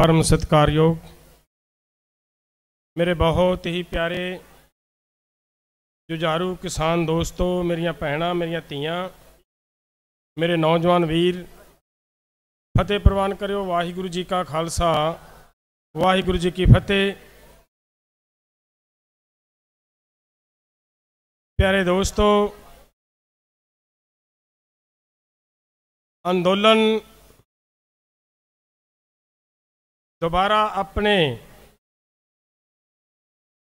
परम सत्कार योग मेरे बहुत ही प्यारे जुझारू किसान दोस्तों मेरिया भैन मेरिया तिया मेरे नौजवान वीर फतेह प्रवान करो वाहगुरु जी का खालसा वाहगुरु जी की फतेह प्यारे दोस्तों आंदोलन ਦੁਬਾਰਾ ਆਪਣੇ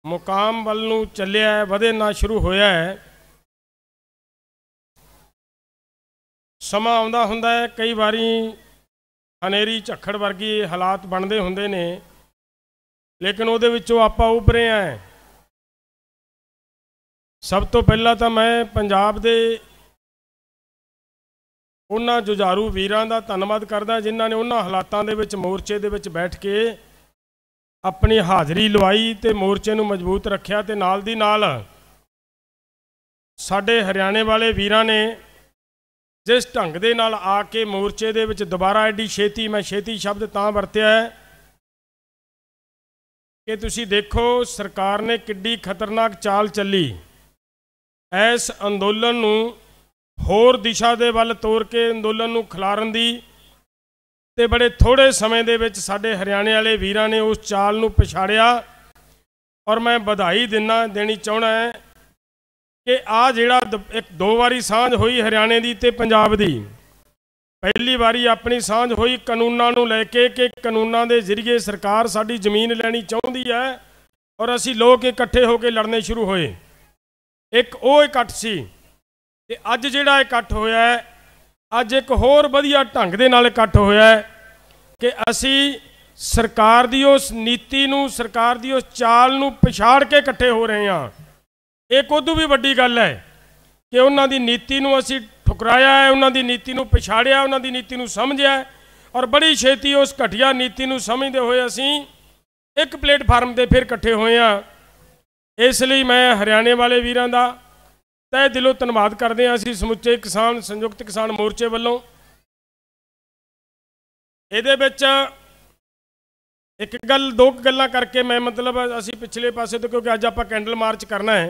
ਮੁਕਾਮ ਵੱਲ ਨੂੰ ਚੱਲਿਆ ਹੈ ਵਧੇਣਾ ਸ਼ੁਰੂ ਹੋਇਆ ਹੈ ਸਮਾਂ ਆਉਂਦਾ ਹੁੰਦਾ ਹੈ ਕਈ ਵਾਰੀ ਹਨੇਰੀ ਝੱਖੜ ਵਰਗੀ ਹਾਲਾਤ ਬਣਦੇ ਹੁੰਦੇ ਨੇ ਲੇਕਿਨ ਉਹਦੇ ਵਿੱਚੋਂ ਆਪਾਂ ਉਭਰੇ ਆਂ ਸਭ ਤੋਂ ਪਹਿਲਾਂ ਤਾਂ ਮੈਂ ਪੰਜਾਬ ਦੇ ਉਹਨਾਂ ਜੁਝਾਰੂ ਵੀਰਾਂ ਦਾ ਧੰਨਵਾਦ ਕਰਦਾ ਜਿਨ੍ਹਾਂ ਨੇ ਉਹਨਾਂ ਹਾਲਾਤਾਂ ਦੇ ਵਿੱਚ ਮੋਰਚੇ ਦੇ ਵਿੱਚ ਬੈਠ ਕੇ ਆਪਣੀ ਹਾਜ਼ਰੀ ਲਵਾਈ ਤੇ ਮੋਰਚੇ ਨੂੰ ਮਜ਼ਬੂਤ ਰੱਖਿਆ ਤੇ ਨਾਲ ਦੀ ਨਾਲ ਸਾਡੇ ਹਰਿਆਣੇ ਵਾਲੇ ਵੀਰਾਂ ਨੇ ਜਿਸ ਢੰਗ ਦੇ ਨਾਲ ਆ ਕੇ ਮੋਰਚੇ ਦੇ ਵਿੱਚ ਦੁਬਾਰਾ ਐਡੀ ਛੇਤੀ ਮੈਂ ਛੇਤੀ ਸ਼ਬਦ ਤਾਂ ਵਰਤਿਆ ਹੈ ਕਿ ਤੁਸੀਂ ਦੇਖੋ ਸਰਕਾਰ ਨੇ ਕਿੱਡੀ ਖਤਰਨਾਕ ਚਾਲ ਚੱਲੀ ਇਸ ਅੰਦੋਲਨ ਨੂੰ ਹੋਰ ਦਿਸ਼ਾ ਦੇ ਵੱਲ ਤੋਰ ਕੇ ਅੰਦੋਲਨ ਨੂੰ ਖਿਲਾਰਨ ਦੀ ਤੇ ਬੜੇ ਥੋੜੇ ਸਮੇਂ ਦੇ ਵਿੱਚ ਸਾਡੇ ਹਰਿਆਣੇ ਵਾਲੇ ਵੀਰਾਂ ਨੇ ਉਸ ਚਾਲ ਨੂੰ ਪਛਾੜਿਆ ਔਰ ਮੈਂ ਵਧਾਈ ਦਿੰਨਾ ਦੇਣੀ ਚਾਹਣਾ ਹੈ ਕਿ ਆ ਜਿਹੜਾ ਇੱਕ ਦੋ ਵਾਰੀ ਸਾਂਝ ਹੋਈ ਹਰਿਆਣੇ ਦੀ ਤੇ ਪੰਜਾਬ ਦੀ ਪਹਿਲੀ ਵਾਰੀ ਆਪਣੀ ਸਾਂਝ ਹੋਈ ਕਾਨੂੰਨਾਂ ਨੂੰ ਲੈ ਕੇ ਕਿ ਕਾਨੂੰਨਾਂ ਦੇ ਜ਼ਰੀਏ ਸਰਕਾਰ ਸਾਡੀ ਜ਼ਮੀਨ ਲੈਣੀ ਚਾਹੁੰਦੀ ਹੈ ਔਰ ਅਸੀਂ ਲੋਕ ਇਕੱਠੇ ਹੋ ਕੇ ਲੜਨੇ ਸ਼ੁਰੂ ਹੋਏ ਇੱਕ ਉਹ ਇਕੱਠ ਸੀ ਤੇ ਅੱਜ ਜਿਹੜਾ ਇਕੱਠ ਹੋਇਆ ਹੈ ਅੱਜ ਇੱਕ ਹੋਰ ਵਧੀਆ ਢੰਗ ਦੇ ਨਾਲ ਇਕੱਠ ਹੋਇਆ ਹੈ ਕਿ ਅਸੀਂ ਸਰਕਾਰ ਦੀ ਉਸ ਨੀਤੀ ਨੂੰ ਸਰਕਾਰ ਦੀ ਉਸ ਚਾਲ ਨੂੰ ਪਛਾੜ ਕੇ ਇਕੱਠੇ ਹੋ ਰਹੇ ਹਾਂ ਇਹ ਕੋਦੋਂ ਵੀ ਵੱਡੀ ਗੱਲ ਹੈ ਕਿ ਉਹਨਾਂ ਦੀ ਨੀਤੀ ਨੂੰ ਅਸੀਂ ਠੁਕਰਾਇਆ ਹੈ ਉਹਨਾਂ ਦੀ ਨੀਤੀ ਨੂੰ ਪਛਾੜਿਆ ਉਹਨਾਂ ਦੀ ਨੀਤੀ ਨੂੰ ਸਮਝਿਆ ਔਰ ਬੜੀ ਛੇਤੀ ਉਸ ਘਟਿਆ ਨੀਤੀ ਨੂੰ ਸਮਝਦੇ ਹੋਏ ਅਸੀਂ ਇੱਕ ਪਲੇਟਫਾਰਮ ਤੇ ਫਿਰ ਇਕੱਠੇ ਹੋਏ ਹਾਂ ਇਸ ਲਈ ਮੈਂ ਹਰਿਆਣੇ ਵਾਲੇ ਵੀਰਾਂ ਦਾ ਤਹਿ ਦਿਲੋਂ ਧੰਨਵਾਦ ਕਰਦੇ ਹਾਂ ਅਸੀਂ ਸਮੁੱਚੇ ਕਿਸਾਨ ਸੰਯੁਕਤ ਕਿਸਾਨ ਮੋਰਚੇ ਵੱਲੋਂ ਇਹਦੇ ਵਿੱਚ ਇੱਕ ਗੱਲ ਦੋ ਗੱਲਾਂ ਕਰਕੇ ਮੈਂ ਮਤਲਬ ਅਸੀਂ ਪਿਛਲੇ ਪਾਸੇ ਤੋਂ ਕਿਉਂਕਿ ਅੱਜ ਆਪਾਂ ਕੈਂਡਲ ਮਾਰਚ ਕਰਨਾ ਹੈ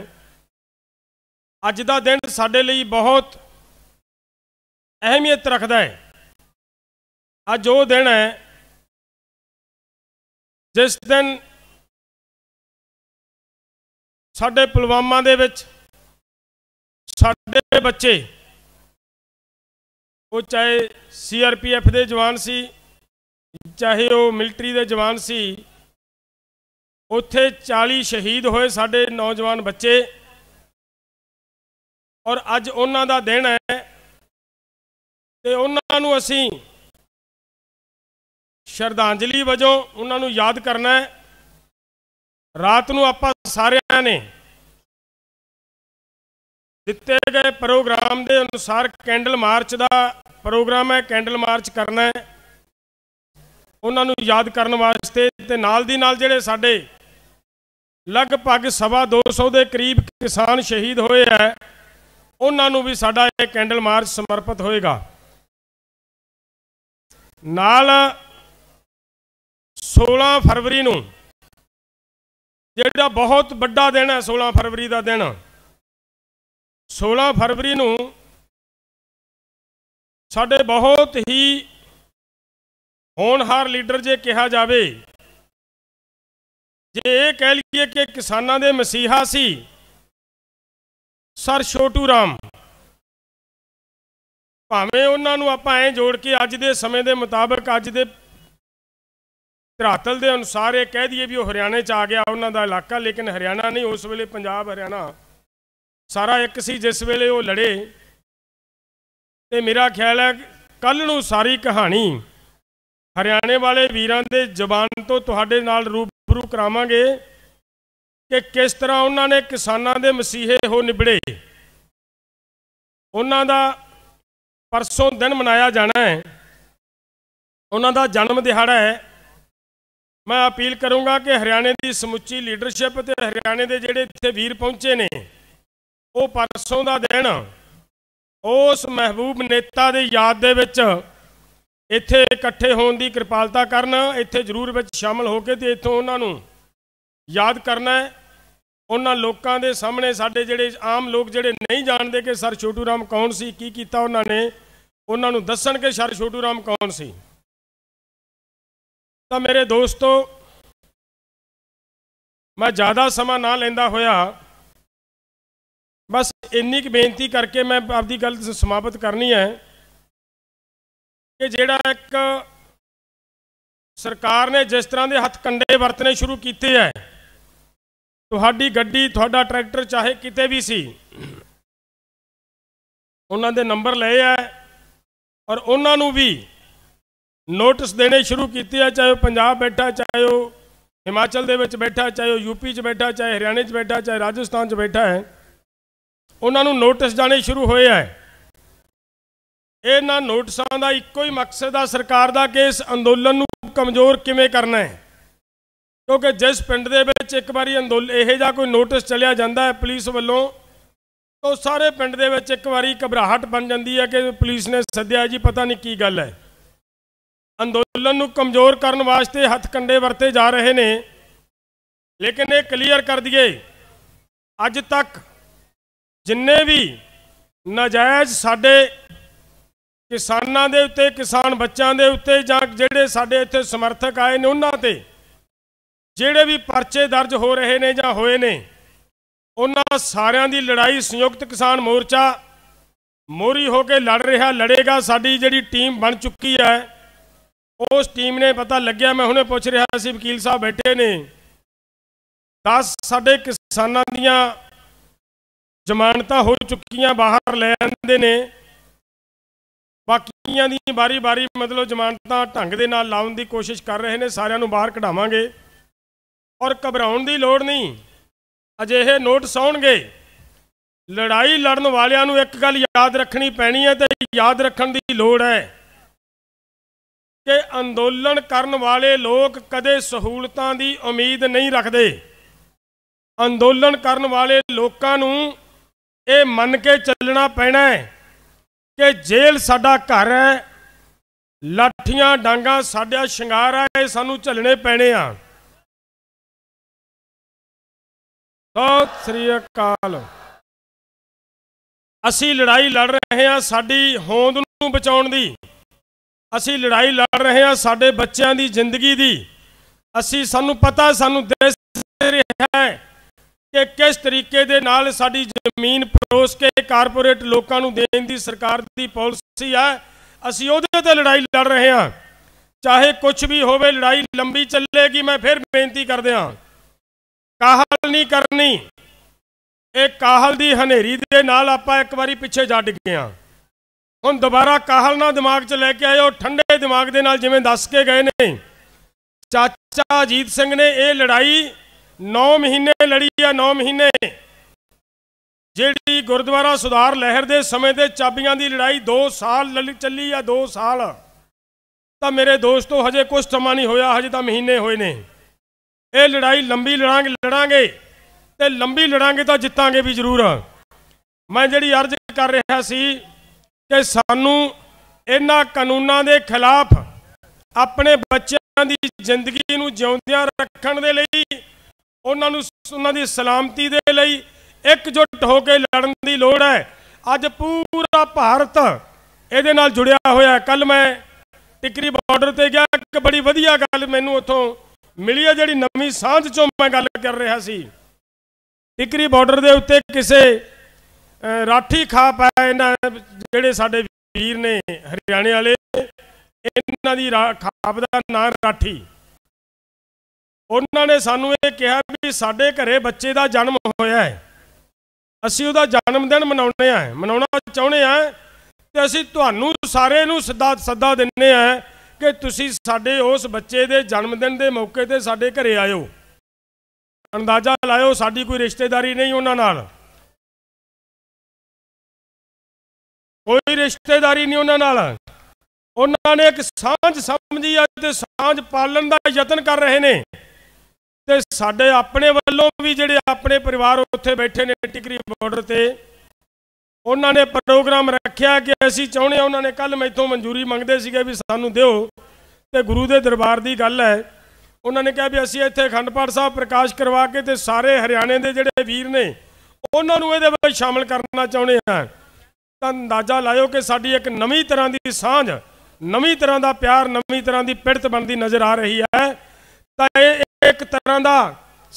ਅੱਜ ਦਾ ਦਿਨ ਸਾਡੇ ਲਈ ਬਹੁਤ ਅਹਿਮੀਅਤ ਰੱਖਦਾ ਹੈ ਅੱਜ ਉਹ ਦਿਨ ਹੈ ਜਿਸ ਦਿਨ ਸਾਡੇ ਪੁਲਵਾਮਾ ਦੇ ਵਿੱਚ ਸਾਡੇ ਬੱਚੇ ਉਹ ਚਾਹੇ ਸੀਆਰਪੀਐਫ ਦੇ ਜਵਾਨ ਸੀ ਚਾਹੇ ਉਹ ਮਿਲਟਰੀ ਦੇ ਜਵਾਨ ਸੀ ਉੱਥੇ 40 ਸ਼ਹੀਦ ਹੋਏ ਸਾਡੇ ਨੌਜਵਾਨ ਬੱਚੇ ਔਰ ਅੱਜ ਉਹਨਾਂ ਦਾ ਦਿਨ ਹੈ ਤੇ ਉਹਨਾਂ ਨੂੰ ਅਸੀਂ ਸ਼ਰਧਾਂਜਲੀ ਵਜੋਂ ਉਹਨਾਂ ਨੂੰ ਯਾਦ ਕਰਨਾ ਹੈ ਰਾਤ ਨੂੰ ਆਪਾਂ ਸਾਰਿਆਂ ਨੇ ਦਿੱਤੇ ਗਏ ਪ੍ਰੋਗਰਾਮ ਦੇ ਅਨੁਸਾਰ ਕੈਂਡਲ ਮਾਰਚ ਦਾ ਪ੍ਰੋਗਰਾਮ ਹੈ ਕੈਂਡਲ ਮਾਰਚ ਕਰਨਾ ਹੈ ਉਹਨਾਂ ਨੂੰ ਯਾਦ ਕਰਨ ਵਾਸਤੇ ਤੇ ਨਾਲ ਦੀ ਨਾਲ ਜਿਹੜੇ ਸਾਡੇ ਲਗਭਗ ਸਵਾ 200 ਦੇ ਕਰੀਬ ਕਿਸਾਨ ਸ਼ਹੀਦ ਹੋਏ ਹੈ ਉਹਨਾਂ ਨੂੰ ਵੀ ਸਾਡਾ ਇਹ ਕੈਂਡਲ ਮਾਰਚ ਸਮਰਪਿਤ ਹੋਏਗਾ ਨਾਲ 16 ਫਰਵਰੀ ਨੂੰ ਜਿਹੜਾ ਬਹੁਤ ਵੱਡਾ ਦਿਨ ਹੈ 16 ਫਰਵਰੀ ਦਾ ਦਿਨ 16 ਫਰਵਰੀ ਨੂੰ ਸਾਡੇ ਬਹੁਤ ਹੀ ਹੋਣਹਾਰ ਲੀਡਰ ਜੇ ਕਿਹਾ ਜਾਵੇ ਜੇ ਇਹ ਕਹਿ ਲਈਏ ਕਿ ਕਿਸਾਨਾਂ ਦੇ ਮਸੀਹਾ ਸੀ ਸਰ ਛੋਟੂ ਰਾਮ ਭਾਵੇਂ ਉਹਨਾਂ ਨੂੰ ਆਪਾਂ ਐ ਜੋੜ ਕੇ ਅੱਜ ਦੇ ਸਮੇਂ ਦੇ ਮੁਤਾਬਕ ਅੱਜ ਦੇ ਧਰਾਤਲ ਦੇ ਅਨੁਸਾਰ ਇਹ ਕਹਿ ਦਈਏ ਵੀ ਉਹ ਹਰਿਆਣੇ ਚ ਆ ਗਿਆ ਉਹਨਾਂ ਦਾ ਇਲਾਕਾ ਲੇਕਿਨ ਹਰਿਆਣਾ ਨਹੀਂ ਉਸ ਵੇਲੇ ਪੰਜਾਬ ਹਰਿਆਣਾ ਸਾਰਾ ਇੱਕ ਸੀ ਜਿਸ ਵੇਲੇ ਉਹ ਲੜੇ ਤੇ ਮੇਰਾ ਖਿਆਲ ਹੈ ਕੱਲ ਨੂੰ ਸਾਰੀ ਕਹਾਣੀ ਹਰਿਆਣੇ ਵਾਲੇ ਵੀਰਾਂ ਦੇ ਜ਼ਬਾਨ ਤੋਂ ਤੁਹਾਡੇ ਨਾਲ ਰੂਬਰੂ ਕਰਾਵਾਂਗੇ ਕਿ ਕਿਸ ਤਰ੍ਹਾਂ ਉਹਨਾਂ ਨੇ ਕਿਸਾਨਾਂ ਦੇ ਮਸੀਹੇ ਹੋ ਨਿਬੜੇ ਉਹਨਾਂ ਦਾ ਪਰਸੋਂ ਦਿਨ ਮਨਾਇਆ ਜਾਣਾ ਹੈ ਉਹਨਾਂ ਦਾ ਜਨਮ ਦਿਹਾੜਾ ਹੈ ਮੈਂ ਅਪੀਲ ਕਰੂੰਗਾ ਕਿ ਹਰਿਆਣੇ ਦੀ ਸਮੁੱਚੀ ਲੀਡਰਸ਼ਿਪ ਤੇ ਹਰਿਆਣੇ ਦੇ ਜਿਹੜੇ ਇੱਥੇ ਵੀਰ ਪਹੁੰਚੇ ਨੇ ਉਹ ਪਰਸੋਂ ਦਾ ਦਿਨ ਉਸ ਮਹਿਬੂਬ ਨੇਤਾ ਦੇ ਯਾਦ ਦੇ ਵਿੱਚ ਇੱਥੇ ਇਕੱਠੇ ਹੋਣ ਦੀ ਕਿਰਪਾਲਤਾ ਕਰਨ ਇੱਥੇ ਜ਼ਰੂਰ ਵਿੱਚ ਸ਼ਾਮਲ ਹੋ ਕੇ ਤੇ ਇੱਥੋਂ ਉਹਨਾਂ ਨੂੰ ਯਾਦ ਕਰਨਾ ਹੈ ਉਹਨਾਂ ਲੋਕਾਂ ਦੇ ਸਾਹਮਣੇ ਸਾਡੇ ਜਿਹੜੇ ਆਮ ਲੋਕ ਜਿਹੜੇ ਨਹੀਂ ਜਾਣਦੇ ਕਿ ਸਰ ਛੋਟੂ ਰਾਮ ਕੌਣ ਸੀ ਕੀ ਕੀਤਾ ਉਹਨਾਂ ਨੇ ਉਹਨਾਂ ਨੂੰ ਦੱਸਣ ਕਿ ਸਰ ਛੋਟੂ ਰਾਮ ਕੌਣ ਸੀ ਤਾਂ ਮੇਰੇ ਦੋਸਤੋ ਮੈਂ ਜ਼ਿਆਦਾ ਸਮਾਂ ਨਾ ਲੈਂਦਾ ਹੋਇਆ ਬਸ ਇੰਨੀ ਕੁ ਬੇਨਤੀ ਕਰਕੇ ਮੈਂ ਆਪਦੀ ਗੱਲ ਸਮਾਪਤ ਕਰਨੀ ਹੈ ਕਿ ਜਿਹੜਾ ਇੱਕ ਸਰਕਾਰ ਨੇ ਜਿਸ ਤਰ੍ਹਾਂ ਦੇ ਹੱਥ ਕੰਡੇ ਵਰਤਨੇ ਸ਼ੁਰੂ ਕੀਤੇ ਐ ਤੁਹਾਡੀ ਗੱਡੀ ਤੁਹਾਡਾ ਟਰੈਕਟਰ ਚਾਹੇ ਕਿਤੇ ਵੀ ਸੀ ਉਹਨਾਂ ਦੇ ਨੰਬਰ ਲਏ ਐ ਔਰ ਉਹਨਾਂ ਨੂੰ ਵੀ ਨੋਟਿਸ ਦੇਣੇ ਸ਼ੁਰੂ ਕੀਤੇ ਆ ਚਾਹੇ ਪੰਜਾਬ ਬੈਠਾ ਚਾਹੇ ਉਹ ਹਿਮਾਚਲ ਦੇ ਵਿੱਚ ਬੈਠਾ ਚਾਹੇ ਉਹ ਯੂਪੀ 'ਚ ਬੈਠਾ ਚਾਹੇ ਹਰਿਆਣੇ 'ਚ ਬੈਠਾ ਚਾਹੇ ਰਾਜਸਥਾਨ 'ਚ ਬੈਠਾ ਹੈ ਉਹਨਾਂ ਨੂੰ ਨੋਟਿਸ ਜਾਣੇ ਸ਼ੁਰੂ ਹੋਏ ਆ ਇਹਨਾਂ ਨੋਟਿਸਾਂ ਦਾ ਇੱਕੋ ਹੀ ਮਕਸਦ ਆ ਸਰਕਾਰ ਦਾ ਕਿ ਇਸ ਅੰਦੋਲਨ ਨੂੰ ਕਮਜ਼ੋਰ ਕਿਵੇਂ ਕਰਨਾ ਹੈ ਕਿਉਂਕਿ ਜਿਸ ਪਿੰਡ ਦੇ ਵਿੱਚ ਇੱਕ ਵਾਰੀ ਅੰਦੋਲਨ ਇਹੋ ਜਿਹਾ ਕੋਈ ਨੋਟਿਸ ਚੱਲਿਆ ਜਾਂਦਾ ਹੈ ਪੁਲਿਸ ਵੱਲੋਂ ਤਾਂ ਸਾਰੇ ਪਿੰਡ ਦੇ ਵਿੱਚ ਇੱਕ ਵਾਰੀ ਘਬਰਾਹਟ ਬਣ ਜਾਂਦੀ ਹੈ ਕਿ ਪੁਲਿਸ ਨੇ ਸੱਦਿਆ ਜੀ ਪਤਾ ਨਹੀਂ ਕੀ ਗੱਲ ਹੈ ਅੰਦੋਲਨ ਨੂੰ ਕਮਜ਼ੋਰ ਕਰਨ ਵਾਸਤੇ ਹੱਥਕੰਡੇ ਵਰਤੇ ਜਾ ਰਹੇ ਨੇ ਲੇਕਿਨ ਇਹ ਕਲੀਅਰ ਕਰ ਦਈਏ ਅੱਜ ਤੱਕ ਜਿੰਨੇ ਵੀ ਨਾਜਾਇਜ਼ ਸਾਡੇ ਕਿਸਾਨਾਂ ਦੇ ਉੱਤੇ ਕਿਸਾਨ ਬੱਚਿਆਂ ਦੇ ਉੱਤੇ ਜਾਂ ਜਿਹੜੇ ਸਾਡੇ ਇੱਥੇ ਸਮਰਥਕ ਆਏ ਨੇ ਉਹਨਾਂ ਤੇ ਜਿਹੜੇ ਵੀ ਪਰਚੇ ਦਰਜ ਹੋ ਰਹੇ ਨੇ ਜਾਂ ਹੋਏ ਨੇ ਉਹਨਾਂ ਸਾਰਿਆਂ ਦੀ ਲੜਾਈ ਸੰਯੁਕਤ ਕਿਸਾਨ ਮੋਰਚਾ ਮੋਰੀ ਹੋ ਕੇ ਲੜ ਰਿਹਾ ਲੜੇਗਾ ਸਾਡੀ ਜਿਹੜੀ ਟੀਮ ਬਣ ਚੁੱਕੀ ਹੈ ਉਸ ਟੀਮ ਨੇ ਪਤਾ ਲੱਗਿਆ ਮੈਂ ਹੁਣੇ ਪੁੱਛ ਰਿਹਾ ਸੀ ਵਕੀਲ ਸਾਹਿਬ ਬੈਠੇ ਨੇ 10 ਸਾਡੇ ਕਿਸਾਨਾਂ ਦੀਆਂ ਜ਼ਮਾਨਤਾਂ ਹੋ ਚੁੱਕੀਆਂ ਬਾਹਰ ਲੈ ਆਂਦੇ ਨੇ ਬਾਕੀਆਂ ਦੀ ਬਾਰੀ-ਬਾਰੀ ਮਤਲਬ ਜ਼ਮਾਨਤਾਂ ਢੰਗ ਦੇ ਨਾਲ ਲਾਉਣ ਦੀ ਕੋਸ਼ਿਸ਼ ਕਰ ਰਹੇ ਨੇ ਸਾਰਿਆਂ ਨੂੰ ਬਾਹਰ ਕਢਾਵਾਂਗੇ ਔਰ ਘਬਰਾਉਣ ਦੀ ਲੋੜ ਨਹੀਂ ਅਜਿਹੇ ਨੋਟ ਸੌਣਗੇ ਲੜਾਈ ਲੜਨ ਵਾਲਿਆਂ ਨੂੰ ਇੱਕ ਗੱਲ ਯਾਦ ਰੱਖਣੀ ਪੈਣੀ ਹੈ ਤੇ ਯਾਦ ਰੱਖਣ ਦੀ ਲੋੜ ਹੈ ਕਿ ਅੰਦੋਲਨ ਕਰਨ ਵਾਲੇ ਲੋਕ ਕਦੇ ਸਹੂਲਤਾਂ ਦੀ ਉਮੀਦ ਨਹੀਂ ਰੱਖਦੇ ਅੰਦੋਲਨ ਕਰਨ ਵਾਲੇ ਲੋਕਾਂ ਨੂੰ ਇਹ ਮੰਨ ਕੇ ਚੱਲਣਾ ਪੈਣਾ ਹੈ ਕਿ ਜੇਲ੍ਹ ਸਾਡਾ ਘਰ ਹੈ ਲਾਠੀਆਂ ਡਾਂਗਾ ਸਾਡਾ ਸ਼ਿੰਗਾਰ ਹੈ ਇਹ ਸਾਨੂੰ ਚੱਲਣੇ ਪੈਣੇ ਆ ਸਤ ਸ੍ਰੀ ਅਕਾਲ ਅਸੀਂ ਲੜਾਈ ਲੜ ਰਹੇ ਹਾਂ ਸਾਡੀ ਹੋਂਦ ਨੂੰ ਬਚਾਉਣ ਦੀ ਅਸੀਂ ਲੜਾਈ ਲੜ ਰਹੇ ਹਾਂ ਸਾਡੇ ਬੱਚਿਆਂ ਦੀ ਜ਼ਿੰਦਗੀ ਦੀ ਅਸੀਂ ਸਾਨੂੰ ਪਤਾ ਸਾਨੂੰ ਦੇਸ਼ ਰਿਹਾ ਹੈ ਕਿ ਕਿਸ ਤਰੀਕੇ ਦੇ ਨਾਲ ਸਾਡੀ ਜ਼ਮੀਨ ਪਰੋਸ ਕੇ ਕਾਰਪੋਰੇਟ ਲੋਕਾਂ ਨੂੰ ਦੇਣ ਦੀ ਸਰਕਾਰ ਦੀ ਪਾਲਿਸੀ ਹੈ ਅਸੀਂ ਉਹਦੇ ਤੇ ਲੜਾਈ ਲੜ ਰਹੇ ਹਾਂ ਚਾਹੇ ਕੁਝ ਵੀ ਹੋਵੇ ਲੜਾਈ ਲੰਬੀ ਚੱਲੇਗੀ ਮੈਂ ਫਿਰ ਬੇਨਤੀ ਕਰਦੇ ਹਾਂ ਕਾਹਲ ਨਹੀਂ ਕਰਨੀ ਇਹ ਕਾਹਲ ਦੀ ਹਨੇਰੀ ਦੇ ਨਾਲ ਆਪਾਂ ਇੱਕ ਵਾਰੀ ਪਿੱਛੇ ਜਾ ਗਏ ਹਾਂ ਹੁਣ ਦੁਬਾਰਾ ਕਾਹਲ ਨਾ ਦਿਮਾਗ 'ਚ ਲੈ ਕੇ ਆਇਓ ਠੰਡੇ ਦਿਮਾਗ ਦੇ ਨਾਲ ਜਿਵੇਂ ਦੱਸ ਕੇ ਗਏ ਨੇ ਚਾਚਾ ਅਜੀਤ ਸਿੰਘ ਨੇ ਇਹ ਲੜਾਈ 9 ਮਹੀਨੇ ਲੜੀ ਆ 9 ਮਹੀਨੇ ਜਿਹੜੀ ਗੁਰਦੁਆਰਾ ਸੁਧਾਰ ਲਹਿਰ ਦੇ ਸਮੇਂ ਦੇ ਚਾਬੀਆਂ ਦੀ ਲੜਾਈ 2 ਸਾਲ ਚੱਲੀ ਆ 2 ਸਾਲ ਤਾਂ ਮੇਰੇ ਦੋਸਤੋ ਹਜੇ ਕੁਝ ਸਮਾਂ ਨਹੀਂ ਹੋਇਆ ਹਜੇ ਤਾਂ ਮਹੀਨੇ ਹੋਏ ਨੇ ਇਹ ਲੜਾਈ ਲੰਬੀ ਲੜਾਂਗੇ ਲੜਾਂਗੇ ਤੇ ਲੰਬੀ ਲੜਾਂਗੇ ਤਾਂ ਜਿੱਤਾਂਗੇ ਵੀ ਜ਼ਰੂਰ ਮੈਂ ਜਿਹੜੀ ਅਰਜ਼ ਕਰ ਰਿਹਾ ਸੀ ਕਿ ਸਾਨੂੰ ਇਹਨਾਂ ਕਾਨੂੰਨਾਂ ਦੇ ਖਿਲਾਫ ਆਪਣੇ ਬੱਚਿਆਂ ਦੀ ਜ਼ਿੰਦਗੀ ਨੂੰ ਜਿਉਂਦਿਆਂ ਰੱਖਣ ਦੇ ਲਈ ਉਹਨਾਂ ਨੂੰ ਉਹਨਾਂ ਦੀ ਸਲਾਮਤੀ ਦੇ ਲਈ ਇਕਜੁੱਟ ਹੋ ਕੇ ਲੜਨ ਦੀ ਲੋੜ ਹੈ ਅੱਜ ਪੂਰਾ ਭਾਰਤ ਇਹਦੇ ਨਾਲ ਜੁੜਿਆ ਹੋਇਆ ਕੱਲ ਮੈਂ ਟਿਕਰੀ ਬਾਰਡਰ ਤੇ ਗਿਆ ਇੱਕ ਬੜੀ ਵਧੀਆ ਗੱਲ ਮੈਨੂੰ ਉੱਥੋਂ ਮਿਲੀ ਹੈ ਜਿਹੜੀ ਨਵੀਂ ਸਾਂਝ ਚੋਂ ਮੈਂ ਗੱਲ ਕਰ ਰਿਹਾ ਸੀ ਟਿਕਰੀ ਬਾਰਡਰ ਦੇ ਉੱਤੇ ਕਿਸੇ ਰਾਠੀ ਖਾ ਪਾਇਆ ਇਹਨਾਂ ਜਿਹੜੇ ਸਾਡੇ ਵੀਰ ਨੇ ਹਰਿਆਣੇ ਵਾਲੇ ਇਹਨਾਂ ਦੀ ਖਾਪ ਦਾ ਨਾਮ ਰਾਠੀ ਉਹਨਾਂ ਨੇ ਸਾਨੂੰ ਇਹ ਕਿਹਾ ਵੀ ਸਾਡੇ ਘਰੇ ਬੱਚੇ ਦਾ ਜਨਮ ਹੋਇਆ ਹੈ ਅਸੀਂ ਉਹਦਾ ਜਨਮ ਦਿਨ ਮਨਾਉਣੇ ਆ ਮਨਾਉਣਾ ਚਾਹੁੰਦੇ ਆ ਤੇ ਅਸੀਂ ਤੁਹਾਨੂੰ ਸਾਰੇ ਨੂੰ ਸਦਾ ਸਦਾ ਦਿੰਨੇ ਆ ਕਿ ਤੁਸੀਂ ਸਾਡੇ ਉਸ ਬੱਚੇ ਦੇ ਜਨਮ ਦਿਨ ਦੇ ਮੌਕੇ ਤੇ ਸਾਡੇ ਘਰੇ ਆਇਓ ਅੰਦਾਜ਼ਾ ਲਾਇਓ ਸਾਡੀ ਕੋਈ ਰਿਸ਼ਤੇਦਾਰੀ ਨਹੀਂ ਉਹਨਾਂ ਨਾਲ ਕੋਈ ਰਿਸ਼ਤੇਦਾਰੀ ਨਹੀਂ ਉਹਨਾਂ ਨਾਲ ਉਹਨਾਂ ਨੇ ਇੱਕ ਸਾਂਝ ਸਮਝੀ ਆ ਤੇ ਸਾਂਝ ਪਾਲਣ ਦਾ ਯਤਨ ਕਰ ਰਹੇ ਨੇ ਤੇ ਸਾਡੇ ਆਪਣੇ ਵੱਲੋਂ ਵੀ ਜਿਹੜੇ ਆਪਣੇ ਪਰਿਵਾਰ ਉੱਥੇ ਬੈਠੇ ਨੇ ਟਿਕਰੀ ਬਾਰਡਰ ਤੇ ਉਹਨਾਂ ਨੇ ਪ੍ਰੋਗਰਾਮ ਰੱਖਿਆ ਕਿ ਅਸੀਂ ਚਾਹੁੰਦੇ ਆ ਉਹਨਾਂ ਨੇ ਕੱਲ ਮੈਥੋਂ ਮਨਜ਼ੂਰੀ ਮੰਗਦੇ ਸੀਗੇ ਵੀ ਸਾਨੂੰ ਦਿਓ ਤੇ ਗੁਰੂ ਦੇ ਦਰਬਾਰ ਦੀ ਗੱਲ ਹੈ ਉਹਨਾਂ ਨੇ ਕਿਹਾ ਵੀ ਅਸੀਂ ਇੱਥੇ ਅਖੰਡ ਪਾਠ ਸਾਹਿਬ ਪ੍ਰਕਾਸ਼ ਕਰਵਾ ਕੇ ਤੇ ਸਾਰੇ ਹਰਿਆਣੇ ਦੇ ਜਿਹੜੇ ਵੀਰ ਨੇ ਉਹਨਾਂ ਨੂੰ ਇਹਦੇ ਵਿੱਚ ਸ਼ਾਮਲ ਕਰਨਾ ਚਾਹੁੰਦੇ ਆ ਤਾਂ ਅੰਦਾਜ਼ਾ ਲਾਇਓ ਕਿ ਸਾਡੀ ਇੱਕ ਨਵੀਂ ਤਰ੍ਹਾਂ ਦੀ ਸਾਂਝ ਨਵੀਂ ਤਰ੍ਹਾਂ ਦਾ ਪਿਆਰ ਨਵੀਂ ਤਰ੍ਹਾਂ ਦੀ ਪਿੜਤ ਬਣਦੀ ਨਜ਼ਰ ਆ ਰਹੀ ਹੈ ਤਾਂ ਇਹ ਇੱਕ ਤਰ੍ਹਾਂ ਦਾ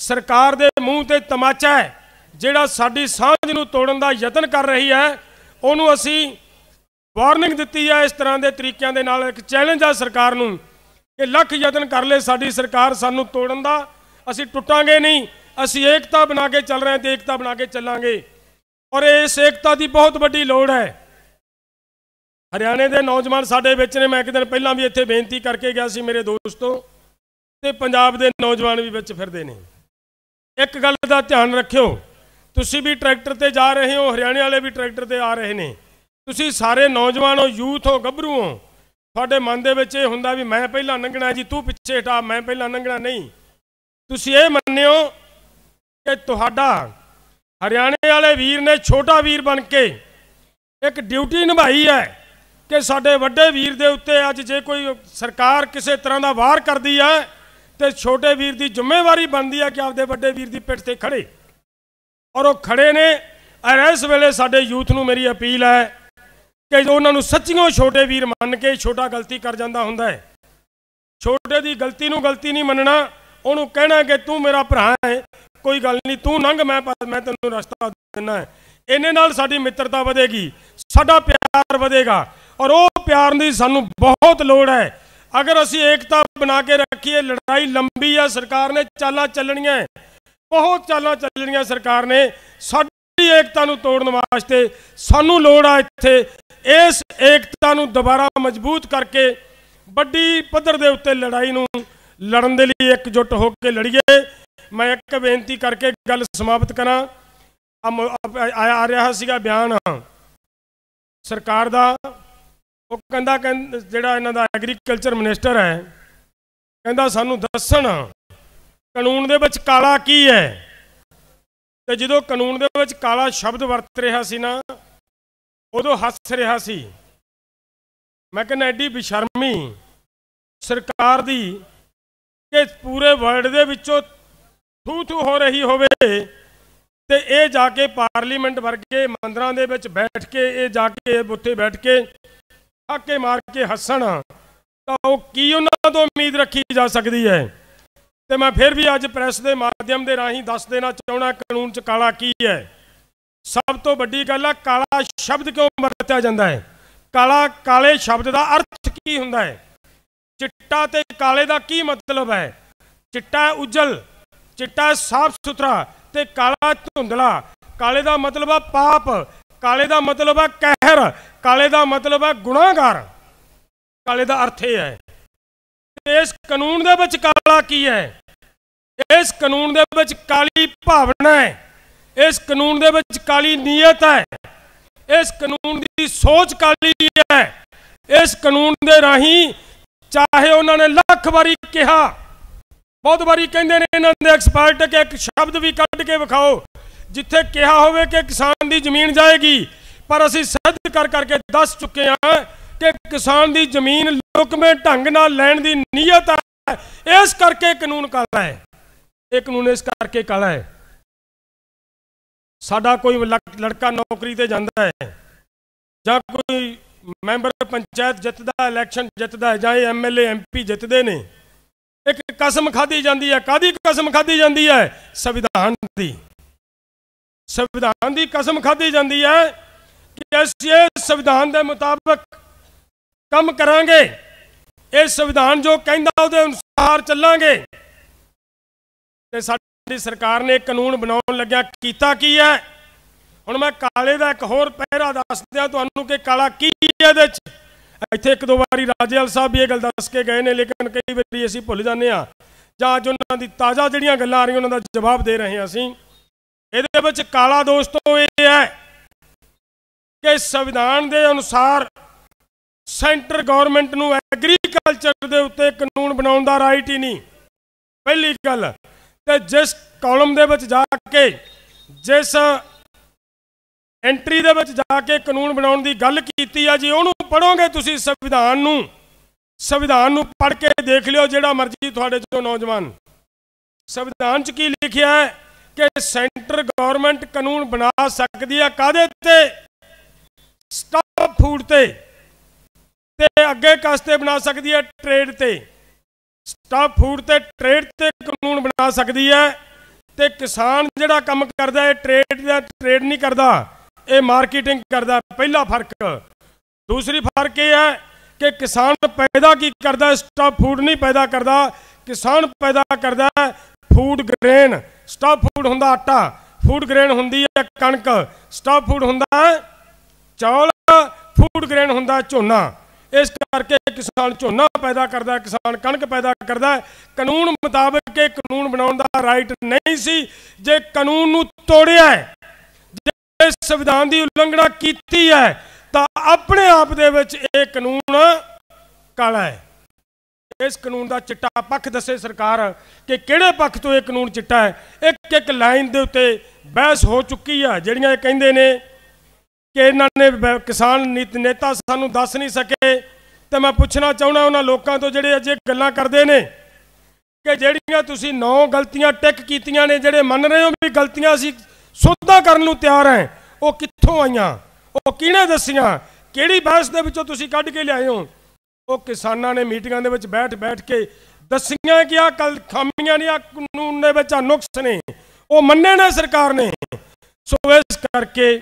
ਸਰਕਾਰ ਦੇ ਮੂੰਹ ਤੇ ਤਮਾਚਾ ਹੈ ਜਿਹੜਾ ਸਾਡੀ ਸਾਂਝ ਨੂੰ ਤੋੜਨ ਦਾ ਯਤਨ ਕਰ ਰਹੀ ਹੈ ਉਹਨੂੰ ਅਸੀਂ ਵਾਰਨਿੰਗ ਦਿੱਤੀ ਹੈ ਇਸ ਤਰ੍ਹਾਂ ਦੇ ਤਰੀਕਿਆਂ ਦੇ ਨਾਲ ਇੱਕ ਚੈਲੰਜ ਆ ਸਰਕਾਰ ਨੂੰ ਕਿ ਲੱਖ ਯਤਨ ਕਰ ਲੈ ਸਾਡੀ ਸਰਕਾਰ ਸਾਨੂੰ ਤੋੜਨ ਦਾ ਅਸੀਂ ਟੁੱਟਾਂਗੇ ਨਹੀਂ ਅਸੀਂ ਏਕਤਾ ਬਣਾ ਕੇ ਚੱਲ ਰਹੇ ਹਾਂ ਤੇ ਏਕਤਾ ਬਣਾ ਕੇ ਚੱਲਾਂਗੇ ਔਰ ਇਸ ਏਕਤਾ ਦੀ ਬਹੁਤ ਵੱਡੀ ਲੋੜ ਹੈ ਹਰਿਆਣੇ ਦੇ ਨੌਜਵਾਨ ਸਾਡੇ ਵਿੱਚ ਨੇ ਮੈਂ ਇੱਕ ਦਿਨ ਪਹਿਲਾਂ ਵੀ ਇੱਥੇ ਬੇਨਤੀ ਕਰਕੇ ਗਿਆ ਸੀ ਮੇਰੇ ਦੋਸਤੋ ਤੇ ਪੰਜਾਬ ਦੇ ਨੌਜਵਾਨ ਵੀ ਵਿੱਚ ਫਿਰਦੇ ਨੇ ਇੱਕ ਗੱਲ ਦਾ ਧਿਆਨ ਰੱਖਿਓ ਤੁਸੀਂ ਵੀ ਟਰੈਕਟਰ ਤੇ ਜਾ ਰਹੇ ਹੋ ਹਰਿਆਣੇ ਵਾਲੇ ਵੀ ਟਰੈਕਟਰ ਤੇ ਆ ਰਹੇ ਨੇ ਤੁਸੀਂ ਸਾਰੇ ਨੌਜਵਾਨ ਹੋ ਯੂਥ ਹੋ ਗੱਭਰੂ ਹੋ ਤੁਹਾਡੇ ਮਨ ਦੇ ਵਿੱਚ ਇਹ ਹੁੰਦਾ ਵੀ ਮੈਂ ਪਹਿਲਾਂ ਲੰਘਣਾ ਜੀ ਤੂੰ ਪਿੱਛੇ ਹਟਾ ਮੈਂ ਪਹਿਲਾਂ ਲੰਘਣਾ ਨਹੀਂ ਤੁਸੀਂ ਇਹ ਮੰਨਿਓ ਕਿ ਤੁਹਾਡਾ ਹਰਿਆਣੇ ਵਾਲੇ ਵੀਰ ਨੇ ਛੋਟਾ ਵੀਰ ਬਣ ਕੇ ਇੱਕ ਡਿਊਟੀ ਨਿਭਾਈ ਹੈ ਕਿ ਸਾਡੇ ਵੱਡੇ ਵੀਰ ਦੇ ਉੱਤੇ ਅੱਜ ਜੇ ਕੋਈ ਸਰਕਾਰ ਕਿਸੇ ਤਰ੍ਹਾਂ ਦਾ ਵਾਰ ਕਰਦੀ ਹੈ ਤੇ ਛੋਟੇ ਵੀਰ ਦੀ ਜ਼ਿੰਮੇਵਾਰੀ ਬਣਦੀ ਹੈ ਕਿ ਆਪਦੇ ਵੱਡੇ ਵੀਰ ਦੀ ਪਿੱਠ ਤੇ ਖੜੇ ਔਰ ਉਹ ਖੜੇ ਨੇ ਔਰ ਇਸ ਵੇਲੇ ਸਾਡੇ ਯੂਥ ਨੂੰ ਮੇਰੀ ਅਪੀਲ ਹੈ ਕਿ ਉਹਨਾਂ ਨੂੰ ਸੱਚੀਓ ਛੋਟੇ ਵੀਰ ਮੰਨ ਕੇ ਛੋਟਾ ਗਲਤੀ ਕਰ ਜਾਂਦਾ ਹੁੰਦਾ ਹੈ ਛੋਟੇ ਦੀ ਗਲਤੀ ਨੂੰ ਗਲਤੀ ਨਹੀਂ ਮੰਨਣਾ ਉਹਨੂੰ ਕਹਿਣਾ ਕਿ ਤੂੰ ਮੇਰਾ ਭਰਾ ਹੈ ਕੋਈ ਗੱਲ ਨਹੀਂ ਤੂੰ ਲੰਘ ਮੈਂ ਮੈਂ ਤੈਨੂੰ ਰਸਤਾ ਦਿੰਨਾ ਹੈ ਇਹਨੇ ਨਾਲ ਸਾਡੀ ਮਿੱਤਰਤਾ ਵਧੇਗੀ ਸਾਡਾ ਪਿਆਰ ਵਧੇਗਾ ਔਰ ਉਹ ਪਿਆਰ ਦੀ ਸਾਨੂੰ ਬਹੁਤ ਲੋੜ ਹੈ ਅਗਰ ਅਸੀਂ ਏਕਤਾ ਬਣਾ ਕੇ ਰੱਖੀਏ ਲੜਾਈ ਲੰਬੀ ਆ ਸਰਕਾਰ ਨੇ ਚਾਲਾਂ ਚੱਲਣੀਆਂ ਬਹੁਤ ਚਾਲਾਂ ਚੱਲਣੀਆਂ ਸਰਕਾਰ ਨੇ ਸਾਡੀ ਏਕਤਾ ਨੂੰ ਤੋੜਨ ਵਾਸਤੇ ਸਾਨੂੰ ਲੋੜ ਆ ਇੱਥੇ ਇਸ ਏਕਤਾ ਨੂੰ ਦੁਬਾਰਾ ਮਜ਼ਬੂਤ ਕਰਕੇ ਵੱਡੀ ਪੱਧਰ ਦੇ ਉੱਤੇ ਲੜਾਈ ਨੂੰ ਲੜਨ ਦੇ ਲਈ ਇਕਜੁੱਟ ਹੋ ਕੇ ਲੜੀਏ ਮੈਂ ਇੱਕ ਬੇਨਤੀ ਕਰਕੇ ਗੱਲ ਸਮਾਪਤ ਕਰਾਂ ਆ ਰਿਹਾ ਸੀਗਾ ਬਿਆਨ ਸਰਕਾਰ ਦਾ ਉਹ ਕਹਿੰਦਾ ਜਿਹੜਾ ਇਹਨਾਂ ਦਾ ਐਗਰੀਕਲਚਰ ਮਿਨਿਸਟਰ ਹੈ ਕਹਿੰਦਾ ਸਾਨੂੰ ਦੱਸਣ ਕਾਨੂੰਨ ਦੇ ਵਿੱਚ ਕਾਲਾ ਕੀ ਹੈ ਤੇ ਜਦੋਂ ਕਾਨੂੰਨ ਦੇ ਵਿੱਚ ਕਾਲਾ ਸ਼ਬਦ ਵਰਤ ਰਿਹਾ ਸੀ ਨਾ ਉਦੋਂ ਹੱਸ ਰਿਹਾ ਸੀ ਮੈਂ ਕਹਿੰਦਾ ਐਡੀ ਬਿਸ਼ਰਮੀ ਸਰਕਾਰ ਦੀ ਕਿ ਪੂਰੇ ਵਰਲਡ ਦੇ ਵਿੱਚੋਂ ਥੂ ਥੂ ਹੋ ਰਹੀ ਹੋਵੇ ਤੇ ਇਹ ਜਾ ਕੇ ਪਾਰਲੀਮੈਂਟ ਵਰਗੇ ਮੰਦਰਾਂ ਦੇ ਵਿੱਚ ਬੈਠ ਕੇ ਇਹ ਜਾ ਕੇ ਉੱਥੇ ਬੈਠ ਕੇ ਠਾਕੇ ਮਾਰ ਕੇ ਹੱਸਣ ਤਾਂ ਉਹ ਕੀ ਉਹਨਾਂ ਤੋਂ ਉਮੀਦ ਰੱਖੀ ਜਾ ਸਕਦੀ ਹੈ ਤੇ ਮੈਂ ਫਿਰ ਵੀ ਅੱਜ ਪ੍ਰੈਸ ਦੇ ਮਾਧਿਅਮ ਦੇ ਰਾਹੀਂ ਦੱਸ ਦੇਣਾ ਚਾਹਣਾ ਕਾਨੂੰਨ 'ਚ ਕਾਲਾ ਕੀ ਹੈ ਸਭ ਤੋਂ ਵੱਡੀ ਗੱਲ ਆ ਕਾਲਾ ਸ਼ਬਦ ਕਿਉਂ ਵਰਤਿਆ ਜਾਂਦਾ ਹੈ ਕਾਲਾ ਕਾਲੇ ਸ਼ਬਦ ਦਾ ਅਰਥ ਕੀ ਹੁੰਦਾ ਹੈ ਚਿੱਟਾ ਤੇ ਕਾਲੇ ਦਾ ਕੀ ਮਤਲਬ ਹੈ ਚਿੱਟਾ ਉਜਲ ਚਿੱਟਾ ਸਾਫ ਸੁਥਰਾ ਤੇ ਕਾਲਾ ਧੁੰਦਲਾ ਕਾਲੇ ਦਾ ਮਤਲਬ ਆ ਪਾਪ ਕਾਲੇ ਦਾ ਮਤਲਬ ਆ ਜ਼ਾਹਿਰ ਕਾਲੇ ਦਾ ਮਤਲਬ ਹੈ ਗੁਨਾਹਗਾਰ ਕਾਲੇ ਦਾ ਅਰਥ ਇਹ ਹੈ ਇਸ ਕਾਨੂੰਨ ਦੇ ਵਿੱਚ ਕਾਲਾ ਕੀ ਹੈ ਇਸ ਕਾਨੂੰਨ ਦੇ ਵਿੱਚ ਕਾਲੀ ਭਾਵਨਾ ਹੈ ਇਸ ਕਾਨੂੰਨ ਦੇ ਵਿੱਚ ਕਾਲੀ ਨੀਅਤ ਹੈ ਇਸ ਕਾਨੂੰਨ ਦੀ ਸੋਚ ਕਾਲੀ ਹੈ ਇਸ ਕਾਨੂੰਨ ਦੇ ਰਾਹੀਂ ਚਾਹੇ ਉਹਨਾਂ ਨੇ ਲੱਖ ਵਾਰੀ ਕਿਹਾ ਬਹੁਤ ਵਾਰੀ ਕਹਿੰਦੇ ਨੇ ਇਹਨਾਂ ਦੇ ਐਕਸਪਰਟ ਕਿ ਇੱਕ ਸ਼ਬਦ ਵੀ ਕੱਢ ਕੇ ਵਿਖਾਓ ਜਿੱਥੇ ਕਿਹਾ ਹੋਵੇ ਕਿ ਕਿਸਾਨ ਦੀ ਜ਼ਮੀਨ ਜਾਏਗੀ ਪਰ ਅਸੀਂ ਸਿੱਧ ਕਰ ਕਰਕੇ ਦੱਸ ਚੁੱਕੇ ਹਾਂ ਕਿ ਕਿਸਾਨ ਦੀ ਜ਼ਮੀਨ ਲੁਕਵੇਂ ਢੰਗ ਨਾਲ ਲੈਣ ਦੀ ਨੀਅਤ ਹੈ ਇਸ ਕਰਕੇ ਕਾਨੂੰਨ ਕਾਲਾ ਹੈ ਇਹ ਕਾਨੂੰਨ ਇਸ ਕਰਕੇ ਕਾਲਾ ਹੈ ਸਾਡਾ ਕੋਈ ਲੜਕਾ ਨੌਕਰੀ ਤੇ ਜਾਂਦਾ ਹੈ ਜਾਂ ਕੋਈ ਮੈਂਬਰ ਪੰਚਾਇਤ ਜਿੱਤਦਾ ਇਲੈਕਸ਼ਨ ਜਿੱਤਦਾ ਜਾਂ ਇਹ ਐਮਐਲਏ ਐਮਪੀ ਜਿੱਤਦੇ ਨੇ ਇੱਕ ਕਸਮ ਖਾਦੀ ਜਾਂਦੀ ਹੈ ਕਾਦੀ ਕਸਮ ਖਾਦੀ ਜਾਂਦੀ ਹੈ ਸੰਵਿਧਾਨ ਦੀ ਸੰਵਿਧਾਨ ਦੀ ਕਸਮ ਖਾਦੀ ਜਾਂਦੀ ਹੈ ਕਿ ਅਸੀਂ ਇਸ ਸੰਵਿਧਾਨ ਦੇ ਮੁਤਾਬਕ ਕੰਮ ਕਰਾਂਗੇ ਇਹ ਸੰਵਿਧਾਨ ਜੋ ਕਹਿੰਦਾ ਉਹਦੇ ਅਨੁਸਾਰ ਚੱਲਾਂਗੇ ਤੇ ਸਾਡੀ ਸਰਕਾਰ ਨੇ ਕਾਨੂੰਨ ਬਣਾਉਣ ਲੱਗਿਆ ਕੀਤਾ ਕੀ ਹੈ ਹੁਣ ਮੈਂ ਕਾਲੇ ਦਾ ਇੱਕ ਹੋਰ ਪਹਿਰਾ ਦੱਸ ਦਿਆਂ ਤੁਹਾਨੂੰ ਕਿ ਕਾਲਾ ਕੀ ਹੈ ਇਹਦੇ ਵਿੱਚ ਇੱਥੇ ਇੱਕ ਦੋ ਵਾਰੀ ਰਾਜੇਵਾਲ ਸਾਹਿਬ ਵੀ ਇਹ ਗੱਲ ਦੱਸ ਕੇ ਗਏ ਨੇ ਲੇਕਿਨ ਕਈ ਵਾਰੀ ਅਸੀਂ ਭੁੱਲ ਜਾਂਦੇ ਆ ਜਾਂ ਅੱਜ ਉਹਨਾਂ ਦੀ ਤਾਜ਼ਾ ਜਿਹੜੀਆਂ ਗੱਲਾਂ ਆ ਰਹੀਆਂ ਉਹਨਾਂ ਦਾ ਜਵਾਬ ਦੇ ਰਹੇ ਹਾਂ ਅਸੀਂ ਇਹਦੇ ਵਿੱਚ ਕਾਲਾ ਦੋਸਤੋ ਇਹ ਹੈ ਕਿ ਸੰਵਿਧਾਨ ਦੇ ਅਨੁਸਾਰ ਸੈਂਟਰ ਗਵਰਨਮੈਂਟ ਨੂੰ ਐਗਰੀਕਲਚਰ ਦੇ ਉੱਤੇ ਕਾਨੂੰਨ ਬਣਾਉਣ ਦਾ ਰਾਈਟ ਹੀ ਨਹੀਂ ਪਹਿਲੀ ਗੱਲ ਤੇ ਜਿਸ ਕਾਲਮ ਦੇ ਵਿੱਚ ਜਾ ਕੇ ਜਿਸ ਐਂਟਰੀ ਦੇ ਵਿੱਚ ਜਾ ਕੇ ਕਾਨੂੰਨ ਬਣਾਉਣ ਦੀ ਗੱਲ ਕੀਤੀ ਆ ਜੀ ਉਹਨੂੰ ਪੜੋਗੇ ਤੁਸੀਂ ਸੰਵਿਧਾਨ ਨੂੰ ਸੰਵਿਧਾਨ ਨੂੰ ਪੜ ਕੇ ਦੇਖ ਲਿਓ ਜਿਹੜਾ ਮਰਜ਼ੀ ਤੁਹਾਡੇ ਚੋਂ ਨੌਜਵਾਨ ਸੰਵਿਧਾਨ 'ਚ ਕੀ ਲਿਖਿਆ ਹੈ ਕਿ ਸੈਂਟਰ ਗਵਰਨਮੈਂਟ ਕਾਨੂੰਨ ਬਣਾ ਸਕਦੀ ਆ ਕਾਦੇ ਤੇ ਸਟਾਪ ਫੂਡ ਤੇ ਤੇ ਅੱਗੇ ਕਸਤੇ ਬਣਾ ਸਕਦੀ ਹੈ ਟ੍ਰੇਡ ਤੇ ਸਟਾਪ ਫੂਡ ਤੇ ਟ੍ਰੇਡ ਤੇ ਕਾਨੂੰਨ ਬਣਾ ਸਕਦੀ ਹੈ ਤੇ ਕਿਸਾਨ ਜਿਹੜਾ ਕੰਮ ਕਰਦਾ ਹੈ ਟ੍ਰੇਡ ਦਾ ਟ੍ਰੇਡ ਨਹੀਂ ਕਰਦਾ ਇਹ ਮਾਰਕੀਟਿੰਗ ਕਰਦਾ ਪਹਿਲਾ ਫਰਕ ਦੂਸਰੀ ਫਰਕ ਇਹ ਹੈ ਕਿ ਕਿਸਾਨ ਪੈਦਾ ਕੀ ਕਰਦਾ ਸਟਾਪ ਫੂਡ ਨਹੀਂ ਪੈਦਾ ਕਰਦਾ ਕਿਸਾਨ ਪੈਦਾ ਕਰਦਾ ਫੂਡ ਗ੍ਰੇਨ ਸਟਾਪ ਫੂਡ ਹੁੰਦਾ ਆਟਾ ਫੂਡ ਗ੍ਰੇਨ ਹੁੰਦੀ ਹੈ ਕਣਕ ਸਟਾਪ ਫੂਡ ਹੁੰਦਾ ਹੈ ਚੌਲ ਫੂਡ ਗ੍ਰੇਨ ਹੁੰਦਾ ਝੋਨਾ ਇਸ ਕਰਕੇ ਕਿਸਾਨ ਝੋਨਾ ਪੈਦਾ ਕਰਦਾ ਕਿਸਾਨ ਕਣਕ ਪੈਦਾ ਕਰਦਾ ਕਾਨੂੰਨ ਮੁਤਾਬਕ ਇਹ ਕਾਨੂੰਨ ਬਣਾਉਣ ਦਾ ਰਾਈਟ ਨਹੀਂ ਸੀ ਜੇ ਕਾਨੂੰਨ ਨੂੰ ਤੋੜਿਆ ਹੈ ਜੇ ਸੰਵਿਧਾਨ ਦੀ ਉਲੰਘਣਾ ਕੀਤੀ ਹੈ ਤਾਂ ਆਪਣੇ ਆਪ ਦੇ ਵਿੱਚ ਇਹ ਕਾਨੂੰਨ ਕਾਲਾ ਹੈ ਇਸ ਕਾਨੂੰਨ ਦਾ ਚਿੱਟਾ ਪੱਖ ਦੱਸੇ ਸਰਕਾਰ ਕਿ ਕਿਹੜੇ ਪੱਖ ਤੋਂ ਇਹ ਕਾਨੂੰਨ ਚਿੱਟਾ ਹੈ ਇੱਕ ਇੱਕ ਲਾਈਨ ਦੇ ਉੱਤੇ ਬਹਿਸ ਹੋ ਚੁੱਕੀ ਆ ਜਿਹੜੀਆਂ ਇਹ ਕਹਿੰਦੇ ਨੇ ਕਿ ਇਹਨਾਂ ਨੇ ਕਿਸਾਨ ਨੇਤਾ ਸਾਨੂੰ ਦੱਸ ਨਹੀਂ ਸਕੇ ਤੇ ਮੈਂ ਪੁੱਛਣਾ ਚਾਹੁੰਦਾ ਉਹਨਾਂ ਲੋਕਾਂ ਤੋਂ ਜਿਹੜੇ ਅਜੇ ਗੱਲਾਂ ਕਰਦੇ ਨੇ ਕਿ ਜਿਹੜੀਆਂ ਤੁਸੀਂ ਨੌ ਗਲਤੀਆਂ ਟਿਕ ਕੀਤੀਆਂ ਨੇ ਜਿਹੜੇ ਮੰਨ ਰਹੇ ਹੋ ਵੀ ਗਲਤੀਆਂ ਅਸੀਂ ਸੁਧਾ ਕਰਨ ਨੂੰ ਤਿਆਰ ਹਾਂ ਉਹ ਕਿੱਥੋਂ ਆਈਆਂ ਉਹ ਕਿਹਨੇ ਦੱਸੀਆਂ ਕਿਹੜੀ ਬਹਿਸ ਦੇ ਵਿੱਚੋਂ ਤੁਸੀਂ ਕੱਢ ਕੇ ਲਿਆਏ ਹੋ ਉਹ ਕਿਸਾਨਾਂ ਨੇ ਮੀਟਿੰਗਾਂ ਦੇ ਵਿੱਚ ਬੈਠ ਬੈਠ ਕੇ ਦੱਸੀਆਂ ਕਿ ਆ ਕਲ ਖਾਮੀਆਂ ਨੇ ਆ ਕਾਨੂੰਨ ਦੇ ਵਿੱਚ ਆ ਨੁਕਸ ਨੇ ਉਹ ਮੰਨੇ ਨੇ ਸਰਕਾਰ ਨੇ ਸੋ ਇਸ ਕਰਕੇ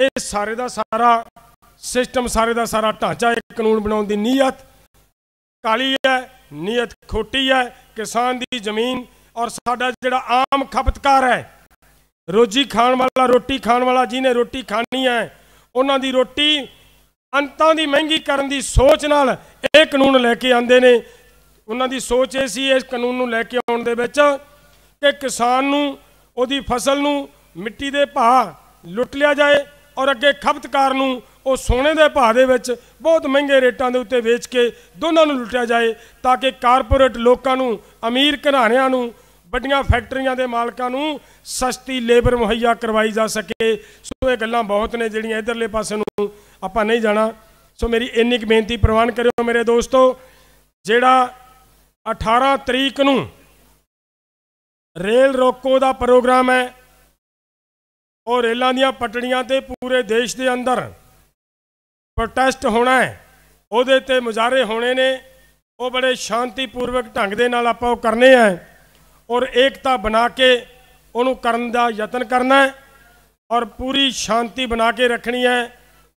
ਇਹ ਸਾਰੇ ਦਾ ਸਾਰਾ ਸਿਸਟਮ ਸਾਰੇ ਦਾ ਸਾਰਾ ਢਾਂਚਾ ਇੱਕ ਕਾਨੂੰਨ ਬਣਾਉਣ ਦੀ ਨੀਅਤ ਕਾਲੀ ਹੈ ਨੀਅਤ ਖੋਟੀ ਹੈ ਕਿਸਾਨ ਦੀ ਜ਼ਮੀਨ ਔਰ ਸਾਡਾ ਜਿਹੜਾ ਆਮ ਖਪਤਕਾਰ ਹੈ ਰੋਜੀ ਖਾਣ ਵਾਲਾ ਰੋਟੀ ਖਾਣ ਵਾਲਾ ਜਿਹਨੇ ਰੋਟੀ ਖਾਣੀ ਹੈ ਉਹਨਾਂ ਦੀ ਰੋਟੀ ਅੰਤਾਂ ਦੀ ਮਹਿੰਗੀ ਕਰਨ ਦੀ ਸੋਚ ਨਾਲ ਇਹ ਕਾਨੂੰਨ ਲੈ ਕੇ ਆਂਦੇ ਨੇ ਉਹਨਾਂ ਦੀ ਸੋਚ ਇਹ ਸੀ ਇਸ ਕਾਨੂੰਨ ਨੂੰ ਲੈ ਕੇ ਆਉਣ ਦੇ ਵਿੱਚ ਕਿ ਕਿਸਾਨ ਨੂੰ ਉਹਦੀ ਫਸਲ ਨੂੰ ਮਿੱਟੀ ਦੇ ਭਾਅ ਲੁੱਟ ਲਿਆ ਜਾਏ ਔਰ ਅੱਗੇ ਖਪਤਕਾਰ ਨੂੰ ਉਹ ਸੋਨੇ ਦੇ ਭਾਅ ਦੇ ਵਿੱਚ ਬਹੁਤ ਮਹਿੰਗੇ ਰੇਟਾਂ ਦੇ ਉੱਤੇ ਵੇਚ ਕੇ ਦੋਨਾਂ ਨੂੰ ਲੁੱਟਿਆ ਜਾਏ ਤਾਂ ਕਿ ਕਾਰਪੋਰੇਟ ਲੋਕਾਂ ਨੂੰ ਅਮੀਰ ਘਰਾਣਿਆਂ ਨੂੰ ਵੱਡੀਆਂ ਫੈਕਟਰੀਆਂ ਦੇ ਮਾਲਕਾਂ ਨੂੰ ਸਸਤੀ ਲੇਬਰ ਮੁਹੱਈਆ ਕਰਵਾਈ ਜਾ ਸਕੇ ਸੋ ਇਹ ਗੱਲਾਂ ਬਹੁਤ ਨੇ ਜਿਹੜੀਆਂ ਇਧਰਲੇ ਪਾਸੇ ਨੂੰ ਆਪਾਂ ਨਹੀਂ ਜਾਣਾ ਸੋ ਮੇਰੀ ਇੰਨੀ ਕੁ ਬੇਨਤੀ ਪ੍ਰਵਾਨ ਕਰਿਓ ਮੇਰੇ ਦੋਸਤੋ ਜਿਹੜਾ 18 ਤਰੀਕ ਨੂੰ ਰੇਲ ਰੋਕੋ ਦਾ ਪ੍ਰੋਗਰਾਮ ਹੈ ਉਹ ਰੇਲਾਂ ਦੀਆਂ ਪਟੜੀਆਂ ਤੇ ਪੂਰੇ ਦੇਸ਼ ਦੇ ਅੰਦਰ ਪ੍ਰੋਟੈਸਟ ਹੋਣਾ ਹੈ ਉਹਦੇ ਤੇ ਮੁਜ਼ਾਹਰੇ ਹੋਣੇ ਨੇ ਉਹ ਬੜੇ ਸ਼ਾਂਤੀਪੂਰਵਕ ਢੰਗ ਦੇ ਨਾਲ ਆਪਾਂ ਉਹ ਕਰਨੇ ਆ ਔਰ ਏਕਤਾ ਬਣਾ ਕੇ ਉਹਨੂੰ ਕਰਨ ਦਾ ਯਤਨ ਕਰਨਾ ਹੈ ਔਰ ਪੂਰੀ ਸ਼ਾਂਤੀ ਬਣਾ ਕੇ ਰੱਖਣੀ ਹੈ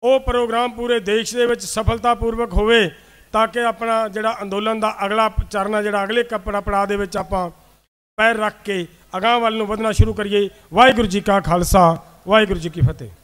ਉਹ ਪ੍ਰੋਗਰਾਮ ਪੂਰੇ ਦੇਸ਼ ਦੇ ਵਿੱਚ ਸਫਲਤਾਪੂਰਵਕ ਹੋਵੇ ਤਾਂ ਕਿ ਆਪਣਾ ਜਿਹੜਾ ਅੰਦੋਲਨ ਦਾ ਅਗਲਾ ਚਰਨ ਹੈ ਜਿਹੜਾ ਅਗਲੇ ਕੱਪੜਾ ਪੜਾ ਦੇ ਵਿੱਚ ਆਪਾਂ ਪੈਰ ਰੱਖ ਕੇ ਅਗਾਹ ਵੱਲ ਨੂੰ ਵਧਣਾ ਸ਼ੁਰੂ ਕਰੀਏ ਵਾਹਿਗੁਰੂ ਜੀ ਕਾ ਖਾਲਸਾ ਵਾਹਿਗੁਰੂ ਜੀ ਕੀ ਫਤਿਹ